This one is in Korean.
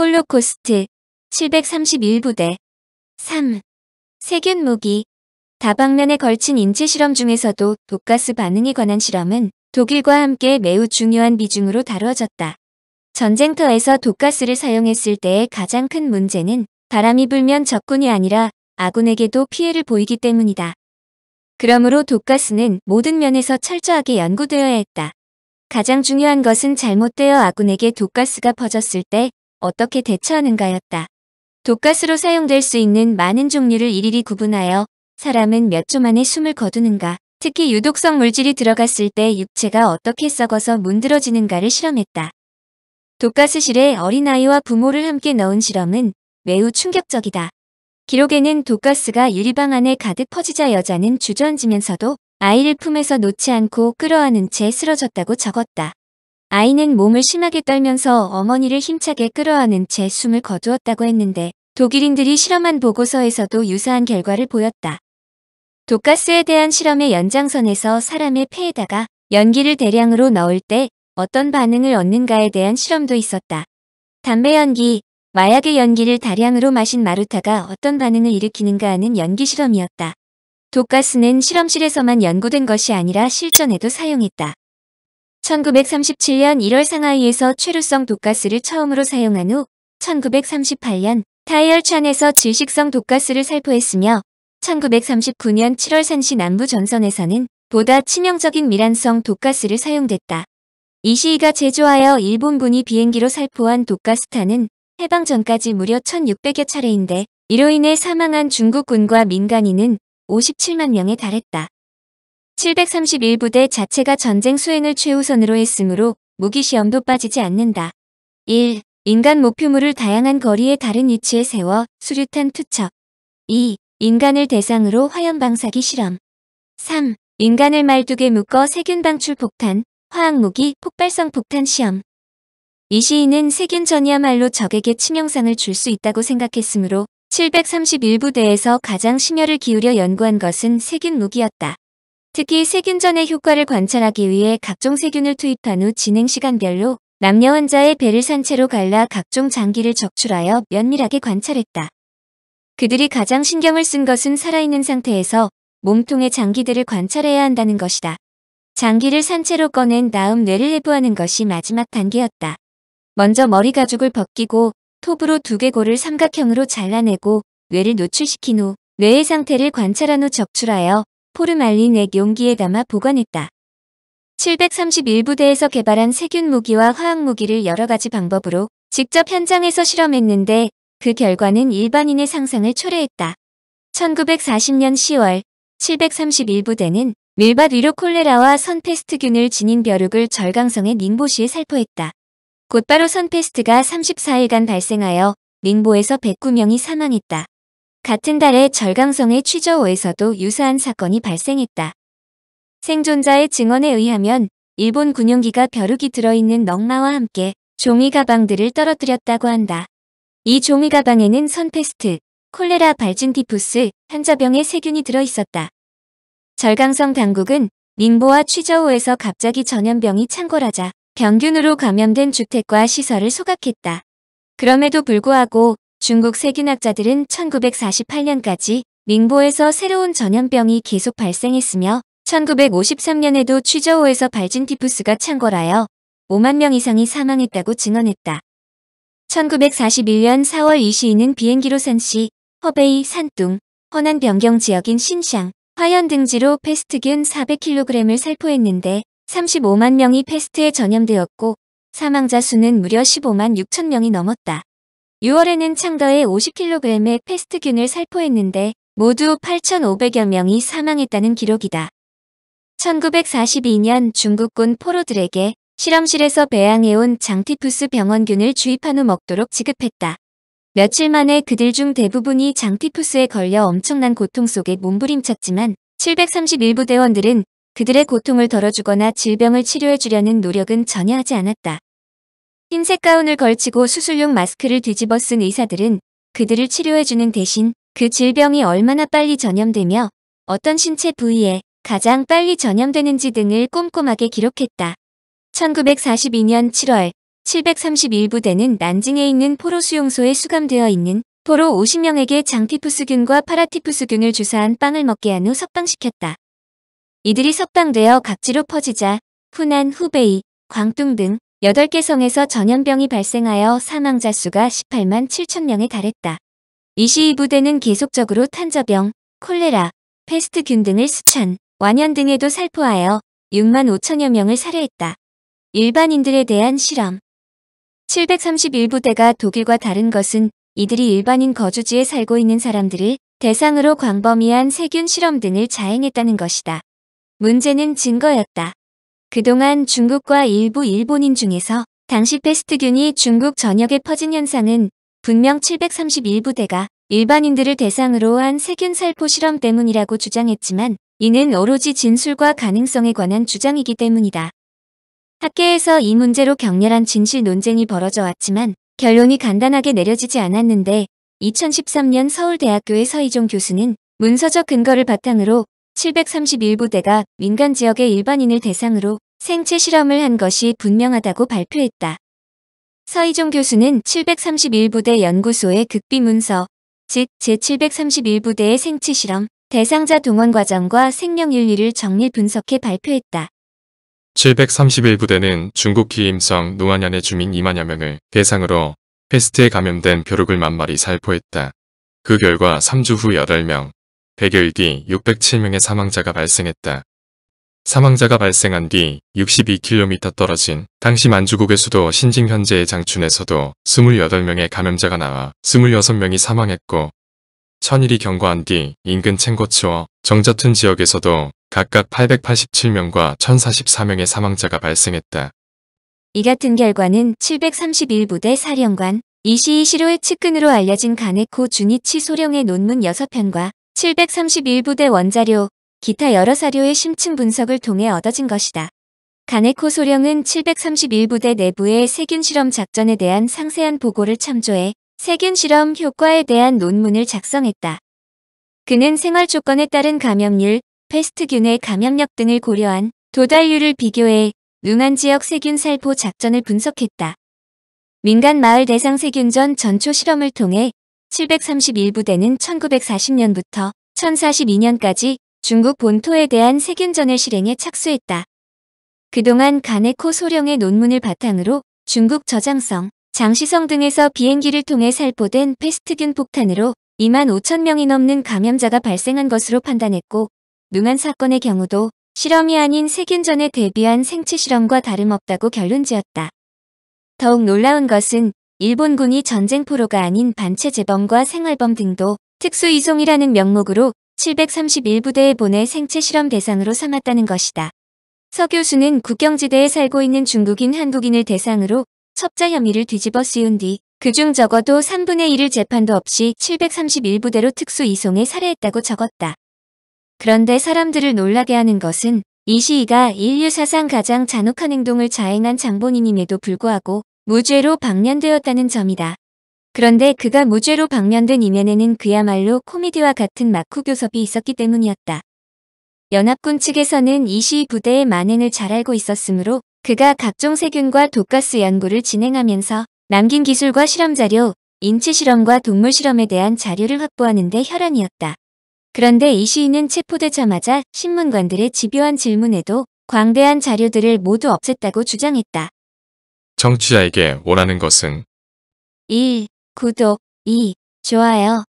홀로코스트 731부대 3. 세균 무기 다방면에 걸친 인체 실험 중에서도 독가스 반응에 관한 실험은 독일과 함께 매우 중요한 비중으로 다뤄졌다. 전쟁터에서 독가스를 사용했을 때의 가장 큰 문제는 바람이 불면 적군이 아니라 아군에게도 피해를 보이기 때문이다. 그러므로 독가스는 모든 면에서 철저하게 연구되어야 했다. 가장 중요한 것은 잘못되어 아군에게 독가스가 퍼졌을 때 어떻게 대처하는가였다. 독가스로 사용될 수 있는 많은 종류를 일일이 구분하여 사람은 몇초 만에 숨을 거두는가, 특히 유독성 물질이 들어갔을 때 육체가 어떻게 썩어서 문드러지는가를 실험했다. 독가스실에 어린아이와 부모를 함께 넣은 실험은 매우 충격적이다. 기록에는 독가스가 유리방 안에 가득 퍼지자 여자는 주저앉으면서도 아이를 품에서 놓지 않고 끌어안은 채 쓰러졌다고 적었다. 아이는 몸을 심하게 떨면서 어머니를 힘차게 끌어안은 채 숨을 거두었다고 했는데 독일인들이 실험한 보고서에서도 유사한 결과를 보였다. 독가스에 대한 실험의 연장선에서 사람의 폐에다가 연기를 대량으로 넣을 때 어떤 반응을 얻는가에 대한 실험도 있었다. 담배 연기, 마약의 연기를 다량으로 마신 마루타가 어떤 반응을 일으키는가 하는 연기 실험이었다. 독가스는 실험실에서만 연구된 것이 아니라 실전에도 사용했다. 1937년 1월 상하이에서 최루성 독가스를 처음으로 사용한 후 1938년 다이얼찬에서 질식성 독가스를 살포했으며 1939년 7월 산시 남부 전선에서는 보다 치명적인 미란성 독가스를 사용됐다. 이시이가 제조하여 일본군이 비행기로 살포한 독가스탄은 해방 전까지 무려 1,600여 차례인데 이로 인해 사망한 중국군과 민간인은 57만 명에 달했다. 731부대 자체가 전쟁 수행을 최우선으로 했으므로 무기시험도 빠지지 않는다. 1. 인간 목표물을 다양한 거리의 다른 위치에 세워 수류탄 투척. 2. 인간을 대상으로 화염방사기 실험. 3. 인간을 말뚝에 묶어 세균 방출 폭탄, 화학무기, 폭발성 폭탄 시험. 이 시인은 세균전이야말로 적에게 치명상을 줄 수 있다고 생각했으므로 731부대에서 가장 심혈을 기울여 연구한 것은 세균무기였다. 특히 세균전의 효과를 관찰하기 위해 각종 세균을 투입한 후 진행 시간별로 남녀 환자의 배를 산채로 갈라 각종 장기를 적출하여 면밀하게 관찰했다. 그들이 가장 신경을 쓴 것은 살아있는 상태에서 몸통의 장기들을 관찰해야 한다는 것이다. 장기를 산채로 꺼낸 다음 뇌를 해부하는 것이 마지막 단계였다. 먼저 머리 가죽을 벗기고 톱으로 두개골을 삼각형으로 잘라내고 뇌를 노출시킨 후 뇌의 상태를 관찰한 후 적출하여 포르말린 액 용기에 담아 보관했다. 731부대에서 개발한 세균 무기와 화학 무기를 여러 가지 방법으로 직접 현장에서 실험했는데 그 결과는 일반인의 상상을 초래했다. 1940년 10월 731부대는 밀밭 위로 콜레라와 선페스트균을 지닌 벼룩을 절강성의 닝보시에 살포했다. 곧바로 선페스트가 34일간 발생하여 닝보에서 109명이 사망했다. 같은 달에 절강성의 취저오에서도 유사한 사건이 발생했다. 생존자의 증언에 의하면 일본 군용기가 벼룩이 들어있는 넝마와 함께 종이 가방들을 떨어뜨렸다고 한다. 이 종이 가방에는 선페스트, 콜레라 발진 티푸스, 환자병의 세균이 들어있었다. 절강성 당국은 닝보와 취저오에서 갑자기 전염병이 창궐하자 병균으로 감염된 주택과 시설을 소각했다. 그럼에도 불구하고 중국 세균학자들은 1948년까지 닝보에서 새로운 전염병이 계속 발생했으며 1953년에도 취저우에서 발진 티푸스가 창궐하여 5만 명 이상이 사망했다고 증언했다. 1941년 4월 이 시인은 비행기로 산시, 허베이, 산둥, 허난 변경 지역인 신샹, 화연 등지로 패스트균 400kg을 살포했는데 35만 명이 패스트에 전염되었고 사망자 수는 무려 15만 6천 명이 넘었다. 6월에는 창더에 50kg의 패스트균을 살포했는데 모두 8,500여 명이 사망했다는 기록이다. 1942년 중국군 포로들에게 실험실에서 배양해온 장티푸스 병원균을 주입한 후 먹도록 지급했다. 며칠 만에 그들 중 대부분이 장티푸스에 걸려 엄청난 고통 속에 몸부림쳤지만 731부대원들은 그들의 고통을 덜어주거나 질병을 치료해주려는 노력은 전혀 하지 않았다. 흰색 가운을 걸치고 수술용 마스크를 뒤집어 쓴 의사들은 그들을 치료해주는 대신 그 질병이 얼마나 빨리 전염되며 어떤 신체 부위에 가장 빨리 전염되는지 등을 꼼꼼하게 기록했다. 1942년 7월 731부대는 난징에 있는 포로 수용소에 수감되어 있는 포로 50명에게 장티푸스균과 파라티푸스균을 주사한 빵을 먹게 한 후 석방시켰다. 이들이 석방되어 각지로 퍼지자 푸난, 후베이, 광둥 등 8개 성에서 전염병이 발생하여 사망자 수가 18만 7천 명에 달했다. 이시 이 부대는 계속적으로 탄저병, 콜레라, 패스트균 등을 수천, 완연 등에도 살포하여 6만 5천여 명을 살해했다. 일반인들에 대한 실험 731부대가 독일과 다른 것은 이들이 일반인 거주지에 살고 있는 사람들을 대상으로 광범위한 세균 실험 등을 자행했다는 것이다. 문제는 증거였다. 그동안 중국과 일부 일본인 중에서 당시 패스트균이 중국 전역에 퍼진 현상은 분명 731부대가 일반인들을 대상으로 한 세균 살포 실험 때문이라고 주장했지만 이는 오로지 진술과 가능성에 관한 주장이기 때문이다. 학계에서 이 문제로 격렬한 진실 논쟁이 벌어져 왔지만 결론이 간단하게 내려지지 않았는데 2013년 서울대학교의 서희종 교수는 문서적 근거를 바탕으로 731부대가 민간 지역의 일반인을 대상으로 생체 실험을 한 것이 분명하다고 발표했다. 서희종 교수는 731부대 연구소의 극비 문서, 즉 제731부대의 생체 실험, 대상자 동원 과정과 생명 윤리를 정리 분석해 발표했다. 731부대는 중국 기임성 노안현의 주민 2만여 명을 대상으로 패스트에 감염된 벼룩을 만마리 살포했다. 그 결과 3주 후 8명, 100일 여뒤 607명의 사망자가 발생했다. 사망자가 발생한 뒤 62km 떨어진 당시 만주국의 수도 신징 현재의 장춘에서도 28명의 감염자가 나와 26명이 사망했고 천일이 경과한 뒤 인근 챙고치와 정자툰 지역에서도 각각 887명과 1044명의 사망자가 발생했다. 이 같은 결과는 731부대 사령관 이시이 시로의 측근으로 알려진 가네코 주니치 소령의 논문 6편과 731부대 원자료, 기타 여러 사료의 심층 분석을 통해 얻어진 것이다. 가네코 소령은 731부대 내부의 세균 실험 작전에 대한 상세한 보고를 참조해 세균 실험 효과에 대한 논문을 작성했다. 그는 생활 조건에 따른 감염률, 페스트균의 감염력 등을 고려한 도달률을 비교해 눈안 지역 세균 살포 작전을 분석했다. 민간 마을 대상 세균전 전초 실험을 통해 731부대는 1940년부터 1042년까지 중국 본토에 대한 세균전을 실행에 착수했다. 그동안 가네코 소령의 논문을 바탕으로 중국 저장성, 장시성 등에서 비행기를 통해 살포된 패스트균 폭탄으로 2만 5천 명이 넘는 감염자가 발생한 것으로 판단했고 농안 사건의 경우도 실험이 아닌 세균전에 대비한 생체 실험과 다름없다고 결론 지었다. 더욱 놀라운 것은 일본군이 전쟁 포로가 아닌 반체 재범과 생활범 등도 특수이송이라는 명목으로 731부대에 보내 생체 실험 대상으로 삼았다는 것이다. 서 교수는 국경지대에 살고 있는 중국인 한국인을 대상으로 첩자 혐의를 뒤집어 씌운 뒤 그중 적어도 3분의 1을 재판도 없이 731부대로 특수 이송에 살해했다고 적었다. 그런데 사람들을 놀라게 하는 것은 이 시위가 인류 사상 가장 잔혹한 행동을 자행한 장본인임에도 불구하고 무죄로 방면되었다는 점이다. 그런데 그가 무죄로 방면된 이면에는 그야말로 코미디와 같은 마쿠교섭이 있었기 때문이었다. 연합군 측에서는 이시 부대의 만행을 잘 알고 있었으므로 그가 각종 세균과 독가스 연구를 진행하면서 남긴 기술과 실험자료, 인체실험과 동물실험에 대한 자료를 확보하는 데 혈안이었다. 그런데 이 시인은 체포되자마자 신문관들의 집요한 질문에도 광대한 자료들을 모두 없앴다고 주장했다. 청취자에게 원하는 것은 1. 구독 2. 좋아요